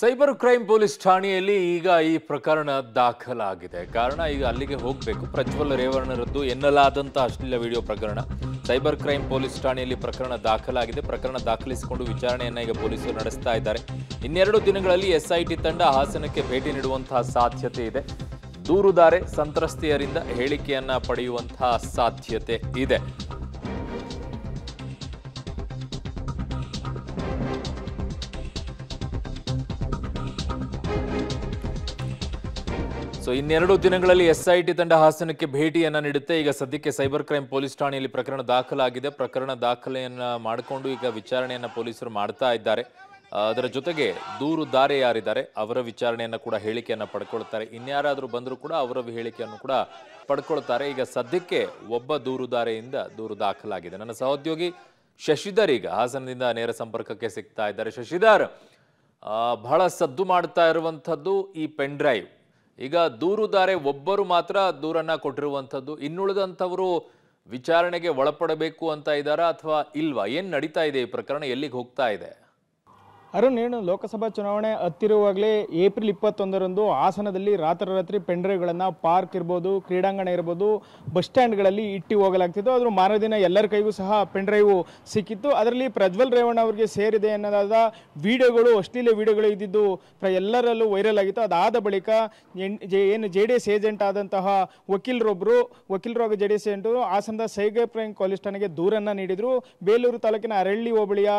cyber crime police ಠಾಣೆಯಲ್ಲಿ ಈಗ ಈ ಪ್ರಕರಣ ದಾಖಲಾಗಿದೆ ಕಾರಣ ಈಗ ಅಲ್ಲಿಗೆ ಹೋಗಬೇಕು ಪ್ರಜ್ವಲ್ ರೇವಣ್ಣರದ್ದು ಎನ್ನಲಾದಂಥ ಅಶ್ಲೀಲ ವಿಡಿಯೋ ಪ್ರಕರಣ ಸೈಬರ್ ಕ್ರೈಮ್ ಪೊಲೀಸ್ ಠಾಣೆಯಲ್ಲಿ ಪ್ರಕರಣ ದಾಖಲಾಗಿದೆ ಪ್ರಕರಣ ದಾಖಲಿಸಿಕೊಂಡು ವಿಚಾರಣೆಯನ್ನು ಈಗ ಪೊಲೀಸರು ನಡೆಸ್ತಾ ಇದ್ದಾರೆ ಇನ್ನೆರಡು ದಿನಗಳಲ್ಲಿ ಎಸ್ಐಟಿ ತಂಡ ಹಾಸನಕ್ಕೆ ಭೇಟಿ ನೀಡುವಂತಹ ಸಾಧ್ಯತೆ ಇದೆ ದೂರುದಾರೆ ಸಂತ್ರಸ್ತೆಯರಿಂದ ಹೇಳಿಕೆಯನ್ನ ಪಡೆಯುವಂತಹ ಸಾಧ್ಯತೆ ಇದೆ ಸೊ ಇನ್ನೆರಡು ದಿನಗಳಲ್ಲಿ ಎಸ್ಐಟಿ ತಂಡ ಹಾಸನಕ್ಕೆ ಭೇಟಿಯನ್ನ ನೀಡುತ್ತೆ ಈಗ ಸದ್ಯಕ್ಕೆ ಸೈಬರ್ ಕ್ರೈಮ್ ಪೊಲೀಸ್ ಠಾಣೆಯಲ್ಲಿ ಪ್ರಕರಣ ದಾಖಲಾಗಿದೆ ಪ್ರಕರಣ ದಾಖಲೆಯನ್ನ ಮಾಡಿಕೊಂಡು ಈಗ ವಿಚಾರಣೆಯನ್ನ ಪೊಲೀಸರು ಮಾಡ್ತಾ ಇದ್ದಾರೆ ಅದರ ಜೊತೆಗೆ ದೂರು ದಾರೆ ಯಾರಿದ್ದಾರೆ ಅವರ ವಿಚಾರಣೆಯನ್ನ ಕೂಡ ಹೇಳಿಕೆಯನ್ನ ಪಡ್ಕೊಳ್ತಾರೆ ಇನ್ಯಾರಾದರೂ ಬಂದರೂ ಕೂಡ ಅವರ ಹೇಳಿಕೆಯನ್ನು ಕೂಡ ಪಡ್ಕೊಳ್ತಾರೆ ಈಗ ಸದ್ಯಕ್ಕೆ ಒಬ್ಬ ದಾರೆಯಿಂದ ದೂರು ದಾಖಲಾಗಿದೆ ನನ್ನ ಸಹೋದ್ಯೋಗಿ ಶಶಿಧರ್ ಈಗ ಹಾಸನದಿಂದ ನೇರ ಸಂಪರ್ಕಕ್ಕೆ ಸಿಗ್ತಾ ಇದ್ದಾರೆ ಶಶಿಧರ್ ಬಹಳ ಸದ್ದು ಮಾಡ್ತಾ ಇರುವಂಥದ್ದು ಈ ಪೆನ್ ಡ್ರೈವ್ ಈಗ ದೂರುದಾರೆ ಒಬ್ಬರು ಮಾತ್ರ ದೂರನ್ನ ಕೊಟ್ಟಿರುವಂಥದ್ದು ಇನ್ನುಳಿದಂಥವರು ವಿಚಾರಣೆಗೆ ಒಳಪಡಬೇಕು ಅಂತ ಇದ್ದಾರಾ ಅಥವಾ ಇಲ್ವಾ ಏನು ನಡೀತಾ ಇದೆ ಈ ಪ್ರಕರಣ ಎಲ್ಲಿಗೆ ಹೋಗ್ತಾ ಇದೆ ಅರುಣ್ ಏನು ಲೋಕಸಭಾ ಚುನಾವಣೆ ಹತ್ತಿರುವಾಗಲೇ ಏಪ್ರಿಲ್ ಇಪ್ಪತ್ತೊಂದರಂದು ಹಾಸನದಲ್ಲಿ ರಾತ್ರಿ ಪೆಂಡ್ರೈವ್ಗಳನ್ನು ಪಾರ್ಕ್ ಇರ್ಬೋದು ಕ್ರೀಡಾಂಗಣ ಇರ್ಬೋದು ಬಸ್ ಸ್ಟ್ಯಾಂಡ್ಗಳಲ್ಲಿ ಇಟ್ಟು ಹೋಗಲಾಗ್ತಿತ್ತು ಆದರೂ ಮಾರದಿನ ಎಲ್ಲರ ಕೈಗೂ ಸಹ ಪೆಂಡ್ರೈವು ಸಿಕ್ಕಿತ್ತು ಅದರಲ್ಲಿ ಪ್ರಜ್ವಲ್ ರೇವಣ್ಣ ಅವರಿಗೆ ಸೇರಿದೆ ಅನ್ನೋದಾದ ವಿಡಿಯೋಗಳು ಅಶ್ಲೀಲ ವಿಡಿಯೋಗಳು ಇದ್ದಿದ್ದು ಎಲ್ಲರಲ್ಲೂ ವೈರಲ್ ಆಗಿತ್ತು ಅದಾದ ಬಳಿಕ ಏನು ಜೆ ಡಿ ಎಸ್ ಏಜೆಂಟ್ ಆದಂತಹ ವಕೀಲರೊಬ್ಬರು ವಕೀಲರೊಬ್ಬ ಜೆ ಡಿ ಎಸ್ ಏಜೆಂಟು ಹಾಸನದ ಸೈಗೆ ಪ್ರೇಮ್ ಕಾಲೇಜ್ ಠಾಣೆಗೆ ದೂರನ್ನು ನೀಡಿದರು ಬೇಲೂರು ತಾಲೂಕಿನ ಅರಳ್ಳಿ ಹೋಬಳಿಯ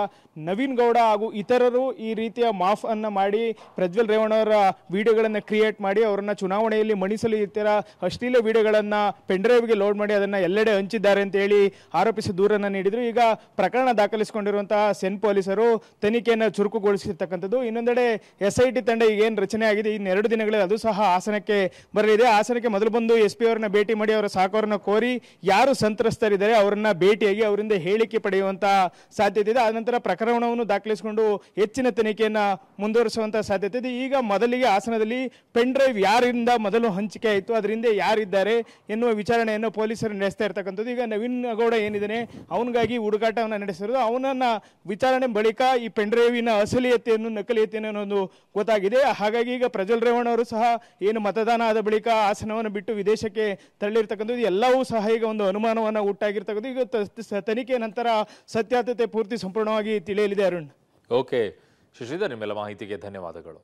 ನವೀನ್ ಗೌಡ ಹಾಗೂ ಇತರರು ಅವರು ಈ ರೀತಿಯ ಮಾಫ್ ಅನ್ನ ಮಾಡಿ ಪ್ರಜ್ವಲ್ ಅವರ ವಿಡಿಯೋಗಳನ್ನು ಕ್ರಿಯೇಟ್ ಮಾಡಿ ಅವರನ್ನ ಚುನಾವಣೆಯಲ್ಲಿ ಮಣಿಸಲು ಅಶ್ಲೀಲ ವಿಡಿಯೋಗಳನ್ನ ಅಶ್ಲೀಲ ವಿಡಿಯೋಗಳನ್ನು ಗೆ ಲೋಡ್ ಮಾಡಿ ಅದನ್ನ ಎಲ್ಲೆಡೆ ಹಂಚಿದ್ದಾರೆ ಅಂತ ಹೇಳಿ ಆರೋಪಿಸಿ ದೂರನ್ನ ನೀಡಿದರು ಈಗ ಪ್ರಕರಣ ದಾಖಲಿಸಿಕೊಂಡಿರುವಂತಹ ಸೆನ್ ಪೊಲೀಸರು ತನಿಖೆಯನ್ನು ಚುರುಕುಗೊಳಿಸಿರ್ತಕ್ಕಂಥದ್ದು ಇನ್ನೊಂದೆಡೆ ಎಸ್ ಐ ಟಿ ತಂಡ ಈಗೇನು ರಚನೆ ಆಗಿದೆ ಇನ್ನೆರಡು ದಿನಗಳಲ್ಲಿ ಅದು ಸಹ ಹಾಸನಕ್ಕೆ ಬರಲಿದೆ ಆಸನಕ್ಕೆ ಮೊದಲು ಬಂದು ಎಸ್ ಪಿ ಅವರನ್ನ ಭೇಟಿ ಮಾಡಿ ಅವರ ಸಾಕವ್ರನ್ನ ಕೋರಿ ಯಾರು ಸಂತ್ರಸ್ತರಿದ್ದಾರೆ ಅವರನ್ನ ಭೇಟಿಯಾಗಿ ಅವರಿಂದ ಹೇಳಿಕೆ ಪಡೆಯುವಂತಹ ಸಾಧ್ಯತೆ ಇದೆ ಆನಂತರ ಪ್ರಕರಣವನ್ನು ದಾಖಲಿಸಿಕೊಂಡು ಹೆಚ್ಚಿನ ತನಿಖೆಯನ್ನು ಮುಂದುವರಿಸುವಂಥ ಸಾಧ್ಯತೆ ಇದೆ ಈಗ ಮೊದಲಿಗೆ ಹಾಸನದಲ್ಲಿ ಪೆನ್ ಡ್ರೈವ್ ಯಾರಿಂದ ಮೊದಲು ಹಂಚಿಕೆ ಆಯಿತು ಅದರಿಂದ ಯಾರಿದ್ದಾರೆ ಎನ್ನುವ ವಿಚಾರಣೆಯನ್ನು ಪೊಲೀಸರು ನಡೆಸ್ತಾ ಇರ್ತಕ್ಕಂಥದ್ದು ಈಗ ನವೀನ್ ಗೌಡ ಏನಿದ್ದಾನೆ ಅವನಿಗಾಗಿ ಹುಡುಕಾಟವನ್ನು ನಡೆಸಿರೋದು ಅವನನ್ನು ವಿಚಾರಣೆ ಬಳಿಕ ಈ ಪೆನ್ ಡ್ರೈವಿನ ಅಸಲಿಯತೆಯನ್ನು ನಕಲಿಯತೆಯನ್ನು ಅನ್ನೋದು ಗೊತ್ತಾಗಿದೆ ಹಾಗಾಗಿ ಈಗ ಪ್ರಜ್ವಲ್ ಅವರು ಸಹ ಏನು ಮತದಾನ ಆದ ಬಳಿಕ ಹಾಸನವನ್ನು ಬಿಟ್ಟು ವಿದೇಶಕ್ಕೆ ತೆರಳಿರ್ತಕ್ಕಂಥದ್ದು ಎಲ್ಲವೂ ಸಹ ಈಗ ಒಂದು ಅನುಮಾನವನ್ನು ಹುಟ್ಟಾಗಿರ್ತಕ್ಕಂಥದ್ದು ಈಗ ತನಿಖೆ ನಂತರ ಸತ್ಯಾತತೆ ಪೂರ್ತಿ ಸಂಪೂರ್ಣವಾಗಿ ತಿಳಿಯಲಿದೆ ಅರುಣ್ ಓಕೆ ಶಶಿಧರ್ ನಿಮ್ಮೆಲ್ಲ ಮಾಹಿತಿಗೆ ಧನ್ಯವಾದಗಳು